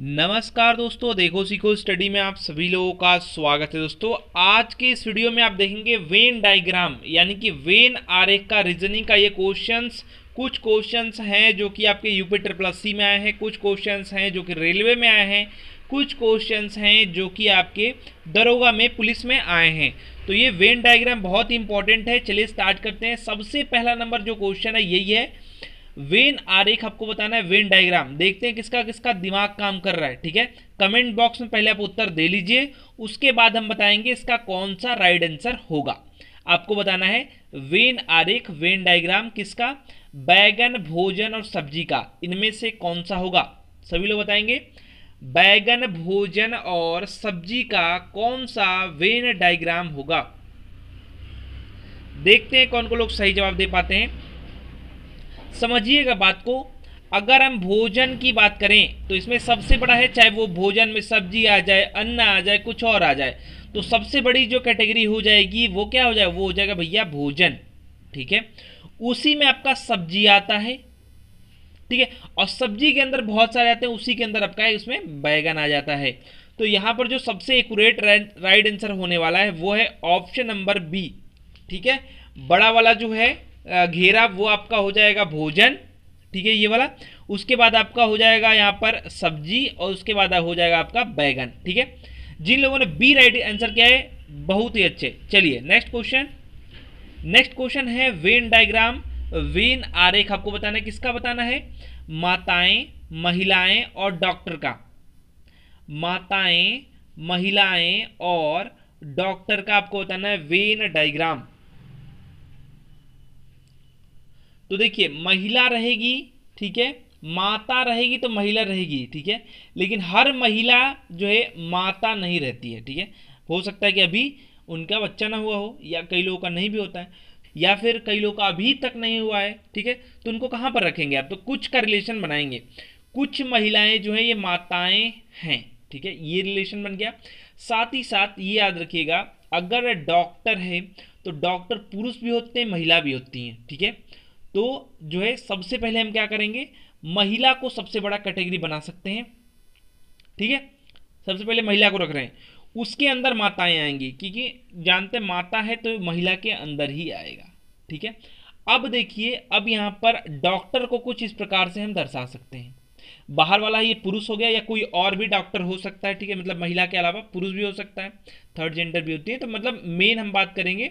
नमस्कार दोस्तों देखो सीखो स्टडी में आप सभी लोगों का स्वागत है दोस्तों आज के इस वीडियो में आप देखेंगे वेन डायग्राम यानी कि वेन आरेख का रीजनिंग का ये क्वेश्चंस कुछ क्वेश्चंस हैं जो कि आपके यूपी ट्रिपल सी में आए हैं कुछ क्वेश्चंस हैं जो कि रेलवे में आए हैं कुछ क्वेश्चंस हैं जो कि आपके दरोगा में पुलिस में आए हैं तो ये वेन डायग्राम बहुत इंपॉर्टेंट है चलिए स्टार्ट करते हैं सबसे पहला नंबर जो क्वेश्चन है यही है वेन आरेख आपको बताना है वेन डायग्राम देखते हैं किसका किसका दिमाग काम कर रहा है ठीक है कमेंट बॉक्स में पहले आप उत्तर दे लीजिए उसके बाद हम बताएंगे इसका कौन सा राइट आंसर होगा आपको बताना है वेन आरेख वेन डायग्राम किसका बैगन भोजन और सब्जी का इनमें से कौन सा होगा सभी लोग बताएंगे बैगन भोजन और सब्जी का कौन सा वेन डायग्राम होगा देखते हैं कौन को लोग सही जवाब दे पाते हैं समझिएगा बात को अगर हम भोजन की बात करें तो इसमें सबसे बड़ा है चाहे वो भोजन में सब्जी आ जाए अन्न आ जाए कुछ और आ जाए तो सबसे बड़ी जो कैटेगरी हो जाएगी वो क्या हो जाए वो हो जाएगा भैया भोजन ठीक है उसी में आपका सब्जी आता है ठीक है और सब्जी के अंदर बहुत सारे आते हैं उसी के अंदर आपका उसमें बैगन आ जाता है तो यहाँ पर जो सबसे एकट राइट आंसर होने वाला है वो है ऑप्शन नंबर बी ठीक है बड़ा वाला जो है घेरा वो आपका हो जाएगा भोजन ठीक है ये वाला उसके बाद आपका हो जाएगा यहाँ पर सब्जी और उसके बाद हो जाएगा आपका बैगन ठीक है जिन लोगों ने बी राइट आंसर किया है बहुत ही अच्छे चलिए नेक्स्ट क्वेश्चन नेक्स्ट क्वेश्चन है वेन डायग्राम वेन आरेख आपको बताना है किसका बताना है माताएं महिलाएं और डॉक्टर का माताएं महिलाएं और डॉक्टर का आपको बताना है वेन डायग्राम तो देखिए महिला रहेगी ठीक है माता रहेगी तो महिला रहेगी ठीक है लेकिन हर महिला जो है माता नहीं रहती है ठीक है हो सकता है कि अभी उनका बच्चा ना हुआ हो या कई लोगों का नहीं भी होता है या फिर कई लोगों का अभी तक नहीं हुआ है ठीक है तो उनको कहाँ पर रखेंगे आप तो कुछ का रिलेशन बनाएंगे कुछ महिलाएं जो है ये माताएं हैं ठीक है ये रिलेशन बन गया साथ ही साथ ये याद रखिएगा अगर डॉक्टर है तो डॉक्टर पुरुष भी होते हैं महिला भी होती हैं ठीक है थीके? तो जो है सबसे पहले हम क्या करेंगे महिला को सबसे बड़ा कैटेगरी बना सकते हैं ठीक है सबसे पहले महिला को रख रहे हैं उसके अंदर माताएं आएंगी क्योंकि जानते माता है तो महिला के अंदर ही आएगा ठीक है अब देखिए अब यहां पर डॉक्टर को कुछ इस प्रकार से हम दर्शा सकते हैं बाहर वाला ये पुरुष हो गया या कोई और भी डॉक्टर हो सकता है ठीक है मतलब महिला के अलावा पुरुष भी हो सकता है थर्ड जेंडर भी होती है तो मतलब मेन हम बात करेंगे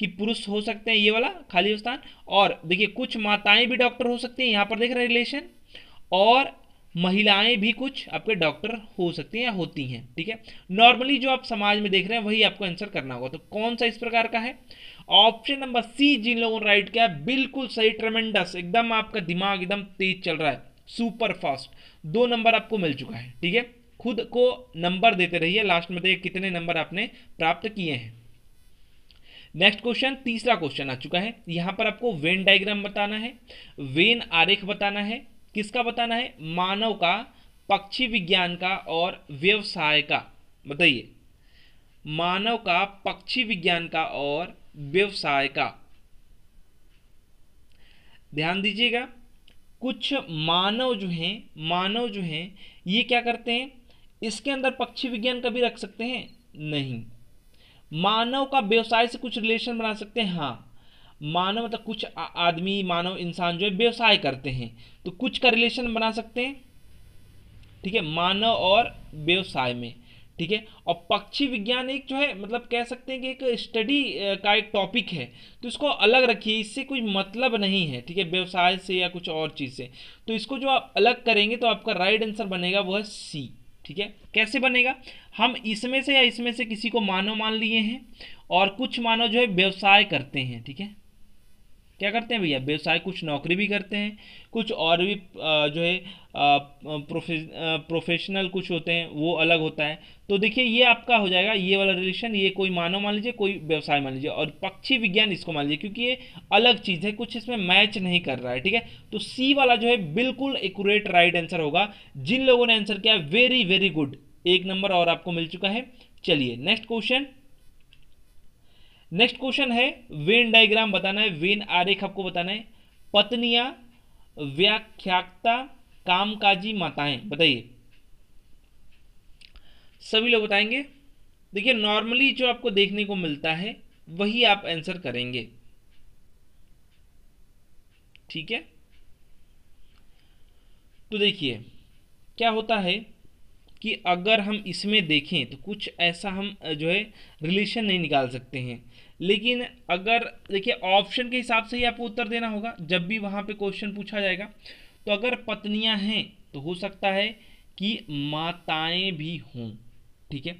कि पुरुष हो सकते हैं ये वाला खाली स्थान और देखिए कुछ माताएं भी डॉक्टर हो सकती हैं यहाँ पर देख रहे रिलेशन और महिलाएं भी कुछ आपके डॉक्टर हो सकती हैं या होती हैं ठीक है नॉर्मली जो आप समाज में देख रहे हैं वही आपको आंसर करना होगा तो कौन सा इस प्रकार का है ऑप्शन नंबर सी जिन लोगों ने राइट किया बिल्कुल सही ट्रमेंडस एकदम आपका दिमाग एकदम तेज चल रहा है सुपर फास्ट दो नंबर आपको मिल चुका है ठीक है खुद को नंबर देते रहिए लास्ट में देखिए कितने नंबर आपने प्राप्त किए हैं नेक्स्ट क्वेश्चन तीसरा क्वेश्चन आ चुका है यहां पर आपको वेन डायग्राम बताना है वेन आरेख बताना है किसका बताना है मानव का पक्षी विज्ञान का और व्यवसाय का बताइए मानव का पक्षी विज्ञान का और व्यवसाय का ध्यान दीजिएगा कुछ मानव जो हैं मानव जो हैं ये क्या करते हैं इसके अंदर पक्षी विज्ञान कभी रख सकते हैं नहीं मानव का व्यवसाय से कुछ रिलेशन बना सकते हैं हाँ मानव मतलब कुछ आदमी मानव इंसान जो है व्यवसाय करते हैं तो कुछ का रिलेशन बना सकते हैं ठीक है मानव और व्यवसाय में ठीक है और पक्षी विज्ञान एक जो है मतलब कह सकते हैं कि एक स्टडी का एक टॉपिक है तो इसको अलग रखिए इससे कोई मतलब नहीं है ठीक है व्यवसाय से या कुछ और चीज़ से तो इसको जो आप अलग करेंगे तो आपका राइट आंसर बनेगा वह सी ठीक है कैसे बनेगा हम इसमें से या इसमें से किसी को मानव मान लिए हैं और कुछ मानव जो है व्यवसाय करते हैं ठीक है क्या करते हैं भैया व्यवसाय कुछ नौकरी भी करते हैं कुछ और भी जो है प्रोफे प्रोफेशनल कुछ होते हैं वो अलग होता है तो देखिए ये आपका हो जाएगा ये वाला रिलेशन ये कोई मानव मान लीजिए कोई व्यवसाय मान लीजिए और पक्षी विज्ञान इसको मान लीजिए क्योंकि ये अलग चीज़ है कुछ इसमें मैच नहीं कर रहा है ठीक है तो सी वाला जो है बिल्कुल एकट राइट आंसर होगा जिन लोगों ने आंसर किया वेरी वेरी गुड एक नंबर और आपको मिल चुका है चलिए नेक्स्ट क्वेश्चन नेक्स्ट क्वेश्चन है वेन डायग्राम बताना है वेन आरेख आपको बताना है पत्निया व्याख्याता कामकाजी माताएं बताइए सभी लोग बताएंगे देखिए नॉर्मली जो आपको देखने को मिलता है वही आप आंसर करेंगे ठीक है तो देखिए क्या होता है कि अगर हम इसमें देखें तो कुछ ऐसा हम जो है रिलेशन नहीं निकाल सकते हैं लेकिन अगर देखिए ऑप्शन के हिसाब से ही आपको उत्तर देना होगा जब भी वहाँ पे क्वेश्चन पूछा जाएगा तो अगर पत्नियाँ हैं तो हो सकता है कि माताएं भी हों ठीक है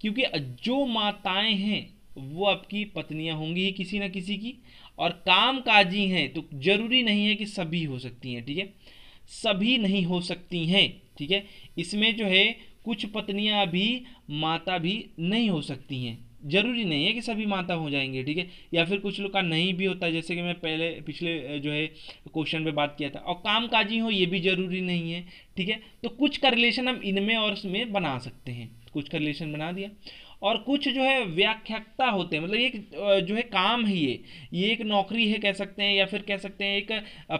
क्योंकि जो माताएं हैं वो आपकी पत्नियाँ होंगी ही किसी ना किसी की और काम काजी हैं तो जरूरी नहीं है कि सभी हो सकती हैं ठीक है सभी नहीं हो सकती हैं ठीक है इसमें जो है कुछ पत्नियां भी माता भी नहीं हो सकती हैं जरूरी नहीं है कि सभी माता हो जाएंगे ठीक है या फिर कुछ लोग का नहीं भी होता जैसे कि मैं पहले पिछले जो है क्वेश्चन पे बात किया था और कामकाजी हो ये भी जरूरी नहीं है ठीक है तो कुछ का रिलेशन हम इनमें और उसमें बना सकते हैं कुछ का रिलेशन बना दिया और कुछ जो है व्याख्याता होते हैं मतलब एक जो है काम है ये ये एक नौकरी है कह सकते हैं या फिर कह सकते हैं एक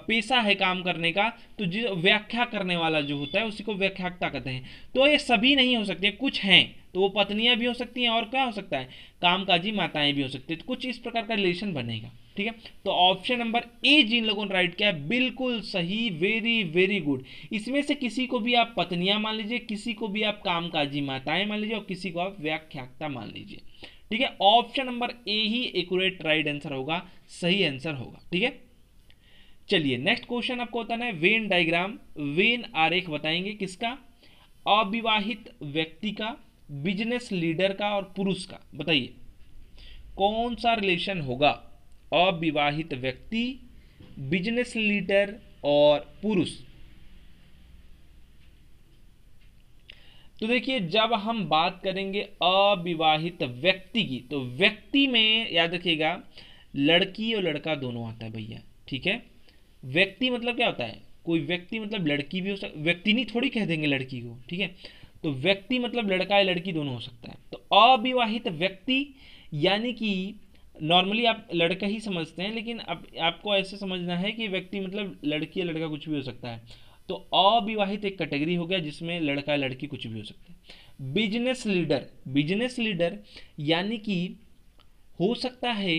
पेशा है काम करने का तो जो व्याख्या करने वाला जो होता है उसी को व्याख्याता कहते हैं तो ये सभी नहीं हो सकते कुछ हैं तो वो पत्नियाँ भी हो सकती हैं और क्या हो सकता है कामकाजी माताएं भी हो सकती है तो कुछ इस प्रकार का रिलेशन बनेगा ठीक है तो ऑप्शन नंबर ए जिन लोगों ने राइट किया है बिल्कुल सही वेरी वेरी गुड इसमें से किसी को भी आप पत्नियां मान लीजिए किसी को भी आप कामकाजी माताएं मान लीजिए और किसी को आप व्याख्याता मान लीजिए ठीक है ऑप्शन नंबर ए ही एकट राइट आंसर होगा सही आंसर होगा ठीक है चलिए नेक्स्ट क्वेश्चन आपको बताना है वेन डायग्राम वेन आरेख बताएंगे किसका अविवाहित व्यक्ति का बिजनेस लीडर का और पुरुष का बताइए कौन सा रिलेशन होगा अविवाहित व्यक्ति बिजनेस लीडर और पुरुष तो देखिए जब हम बात करेंगे अविवाहित व्यक्ति की तो व्यक्ति में याद रखिएगा लड़की और लड़का दोनों आता है भैया ठीक है व्यक्ति मतलब क्या होता है कोई व्यक्ति मतलब लड़की भी हो सकता व्यक्ति नहीं थोड़ी कह देंगे लड़की को ठीक है तो व्यक्ति मतलब लड़का या लड़की दोनों हो सकता है तो अविवाहित व्यक्ति यानी कि नॉर्मली आप लड़का ही समझते हैं लेकिन अब आप, आपको ऐसे समझना है कि व्यक्ति मतलब लड़की या लड़का कुछ भी हो सकता है तो अविवाहित एक कैटेगरी हो गया जिसमें लड़का या लड़की कुछ भी हो सकता है बिजनेस लीडर बिजनेस लीडर यानी कि हो सकता है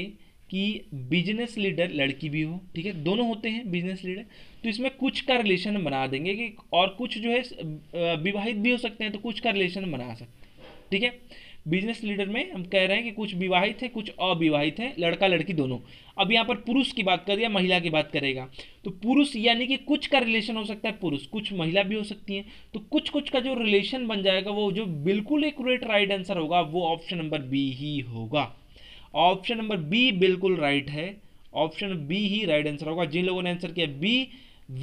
कि बिजनेस लीडर लड़की भी हो ठीक है दोनों होते हैं बिजनेस लीडर तो इसमें कुछ का रिलेशन बना देंगे कि और कुछ जो है विवाहित भी हो सकते हैं तो कुछ का रिलेशन बना सकते हैं ठीक है बिजनेस लीडर में हम कह रहे हैं कि कुछ विवाहित है कुछ अविवाहित है लड़का लड़की दोनों अब यहाँ पर पुरुष की बात कर या महिला की बात करेगा तो पुरुष यानी कि कुछ का रिलेशन हो सकता है पुरुष कुछ महिला भी हो सकती है तो कुछ कुछ का जो रिलेशन बन जाएगा वो जो बिल्कुल एक राइट आंसर होगा वो ऑप्शन नंबर बी ही होगा ऑप्शन नंबर बी बिल्कुल राइट है ऑप्शन बी ही राइट आंसर होगा जिन लोगों ने आंसर किया बी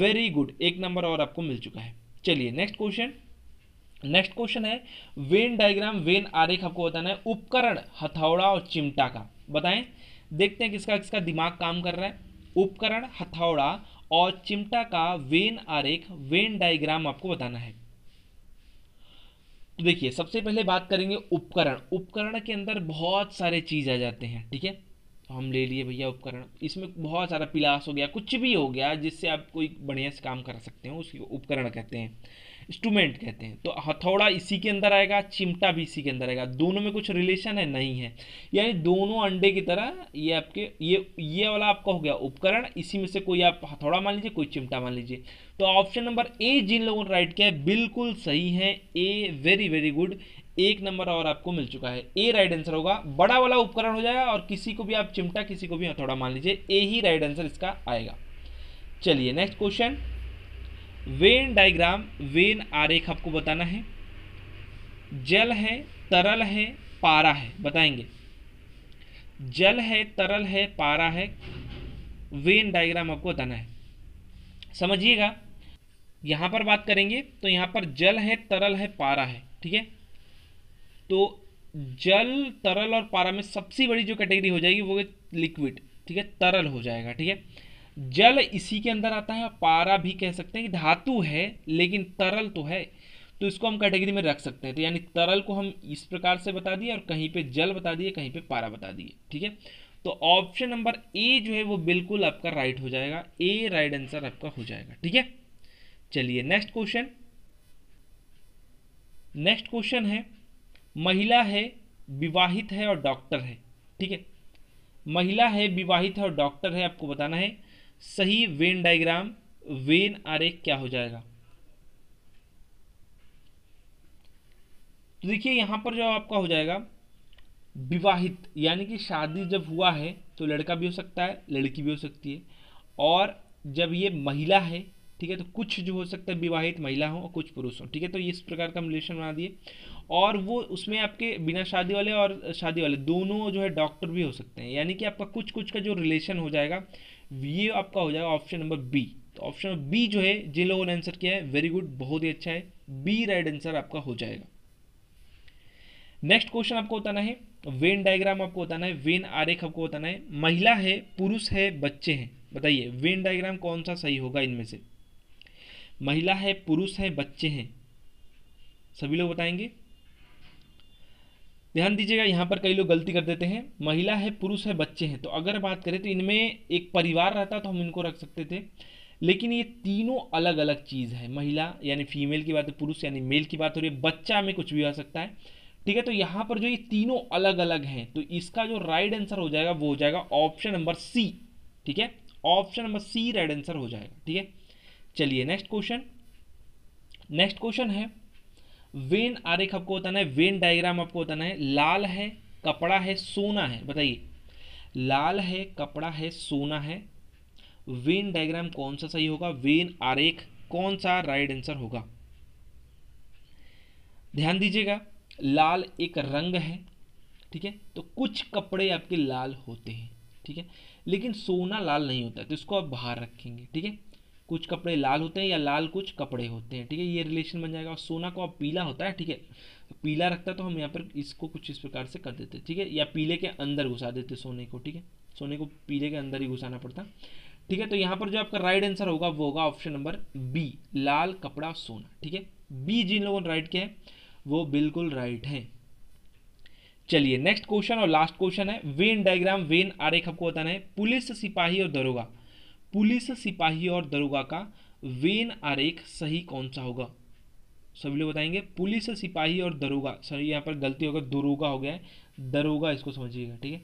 वेरी गुड एक नंबर और आपको मिल चुका है चलिए नेक्स्ट क्वेश्चन नेक्स्ट क्वेश्चन है वेन डायग्राम वेन आरेख आपको बताना है उपकरण हथौड़ा और चिमटा का बताएं देखते हैं किसका किसका दिमाग काम कर रहा है उपकरण हथौड़ा और चिमटा का वेन आरेख वेन डायग्राम आपको बताना है तो देखिए सबसे पहले बात करेंगे उपकरण उपकरण के अंदर बहुत सारे चीज आ जाते हैं ठीक है तो हम ले लिए भैया उपकरण इसमें बहुत सारा पिलास हो गया कुछ भी हो गया जिससे आप कोई बढ़िया से काम कर सकते हो उसको उपकरण कहते हैं इंस्ट्रूमेंट कहते हैं तो हथौड़ा हाँ, इसी के अंदर आएगा चिमटा भी इसी के अंदर आएगा दोनों में कुछ रिलेशन है नहीं है यानी दोनों अंडे की तरह ये आपके ये ये वाला आपका हो गया उपकरण इसी में से कोई आप हथौड़ा मान लीजिए कोई चिमटा मान लीजिए तो ऑप्शन नंबर ए जिन लोगों ने राइट किया है बिल्कुल सही है ए वेरी वेरी गुड एक नंबर और आपको मिल चुका है ए राइट आंसर होगा बड़ा वाला उपकरण हो जाएगा और किसी को भी आप चिमटा किसी को भी हथौड़ा मान लीजिए ए ही राइट आंसर इसका आएगा चलिए next question Venn diagram Venn आरेख आपको बताना है जल है तरल है पारा है बताएंगे जल है तरल है पारा है वेन डायग्राम आपको बताना है समझिएगा यहां पर बात करेंगे तो यहां पर जल है तरल है पारा है ठीक है तो जल तरल और पारा में सबसे बड़ी जो कैटेगरी हो जाएगी वो लिक्विड ठीक है तरल हो जाएगा ठीक है जल इसी के अंदर आता है और पारा भी कह सकते हैं कि धातु है लेकिन तरल तो है तो इसको हम कैटेगरी में रख सकते हैं तो यानी तरल को हम इस प्रकार से बता दिए और कहीं पे जल बता दिए कहीं पे पारा बता दिए ठीक है तो ऑप्शन नंबर ए जो है वो बिल्कुल आपका राइट हो जाएगा ए राइट आंसर आपका हो जाएगा ठीक है चलिए नेक्स्ट क्वेश्चन नेक्स्ट क्वेश्चन है महिला है विवाहित है और डॉक्टर है ठीक है महिला है विवाहित है और डॉक्टर है आपको बताना है सही वेन डायग्राम वेन आरेख क्या हो जाएगा तो देखिए यहां पर जो आपका हो जाएगा विवाहित यानी कि शादी जब हुआ है तो लड़का भी हो सकता है लड़की भी हो सकती है और जब ये महिला है ठीक है तो कुछ जो हो सकता है विवाहित महिला हो और कुछ पुरुष हो ठीक है तो इस प्रकार का रिलेशन बना दिए और वो उसमें आपके बिना शादी वाले और शादी वाले दोनों जो है डॉक्टर भी हो सकते हैं यानी कि आपका कुछ कुछ का जो रिलेशन हो जाएगा ये आपका हो जाएगा ऑप्शन नंबर बी तो ऑप्शन बी जो है जिन लोगों ने आंसर किया है वेरी गुड बहुत ही अच्छा है बी राइट आंसर आपका हो जाएगा नेक्स्ट क्वेश्चन आपको बताना है वेन डायग्राम आपको बताना है वेन आरेख आपको बताना है महिला है पुरुष है बच्चे हैं बताइए वेन डायग्राम कौन सा सही होगा इनमें से महिला है पुरुष है बच्चे हैं सभी लोग बताएंगे ध्यान दीजिएगा यहाँ पर कई लोग गलती कर देते हैं महिला है पुरुष है बच्चे हैं तो अगर बात करें तो इनमें एक परिवार रहता तो हम इनको रख सकते थे लेकिन ये तीनों अलग अलग चीज़ है महिला यानी फीमेल की बात है पुरुष यानी मेल की बात हो रही है बच्चा में कुछ भी आ सकता है ठीक है तो यहाँ पर जो ये तीनों अलग अलग हैं तो इसका जो राइट आंसर हो जाएगा वो हो जाएगा ऑप्शन नंबर सी ठीक है option number C right answer हो जाएगा ठीक है चलिए नेक्स्ट क्वेश्चन नेक्स्ट क्वेश्चन है वेन आरेख आपको बताना है वेन डायग्राम आपको बताना है लाल है कपड़ा है सोना है बताइए लाल है कपड़ा है सोना है वेन डायग्राम कौन सा सही होगा वेन आरेख कौन सा राइट आंसर होगा ध्यान दीजिएगा लाल एक रंग है ठीक है तो कुछ कपड़े आपके लाल होते हैं ठीक है लेकिन सोना लाल नहीं होता है तो इसको आप बाहर रखेंगे ठीक है कुछ कपड़े लाल होते हैं या लाल कुछ कपड़े होते हैं ठीक है ये रिलेशन बन जाएगा और सोना को आप पीला होता है ठीक है तो पीला रखता है तो हम यहाँ पर इसको कुछ इस प्रकार से कर देते ठीक है या पीले के अंदर घुसा देते सोने को ठीक है सोने को पीले के अंदर ही घुसाना पड़ता ठीक है तो यहाँ पर जो आपका राइट आंसर होगा वो होगा ऑप्शन नंबर बी लाल कपड़ा सोना ठीक है बी जिन लोगों ने राइट किया है वो बिल्कुल राइट है चलिए नेक्स्ट क्वेश्चन और लास्ट क्वेश्चन है वेन डायग्राम वेन आरेख आपको बताना है पुलिस सिपाही और दरोगा पुलिस सिपाही और दरोगा का वेन आरेख सही कौन सा होगा सभी लोग बताएंगे पुलिस सिपाही और दरोगा सर यहां पर गलती होगा दरोगा हो गया है दरोगा इसको समझिएगा ठीक है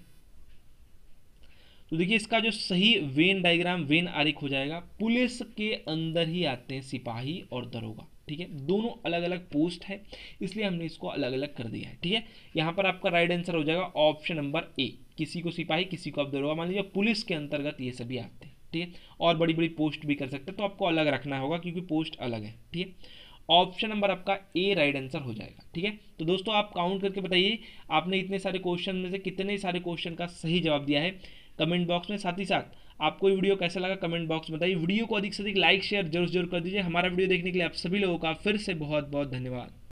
तो देखिए इसका जो सही वेन डायग्राम वेन आरेख हो जाएगा पुलिस के अंदर ही आते हैं सिपाही और दरोगा ठीक है दोनों अलग अलग पोस्ट है इसलिए हमने इसको अलग अलग कर दिया है ठीक है यहां पर आपका राइट आंसर हो जाएगा ऑप्शन नंबर ए किसी को सिपाही किसी को आप दरोगा मान लीजिए पुलिस के अंतर्गत ये सभी आते हैं ठीक है और बड़ी बड़ी पोस्ट भी कर सकते हैं तो आपको अलग रखना होगा क्योंकि पोस्ट अलग है ठीक है ऑप्शन नंबर आपका ए राइट आंसर हो जाएगा ठीक है तो दोस्तों आप काउंट करके बताइए आपने इतने सारे क्वेश्चन में से कितने सारे क्वेश्चन का सही जवाब दिया है कमेंट बॉक्स में साथ ही साथ आपको ये वीडियो कैसा लगा कमेंट बॉक्स में बताइए वीडियो को अधिक से अधिक लाइक शेयर जरूर जरूर कर दीजिए हमारा वीडियो देखने के लिए आप सभी लोगों का फिर से बहुत बहुत धन्यवाद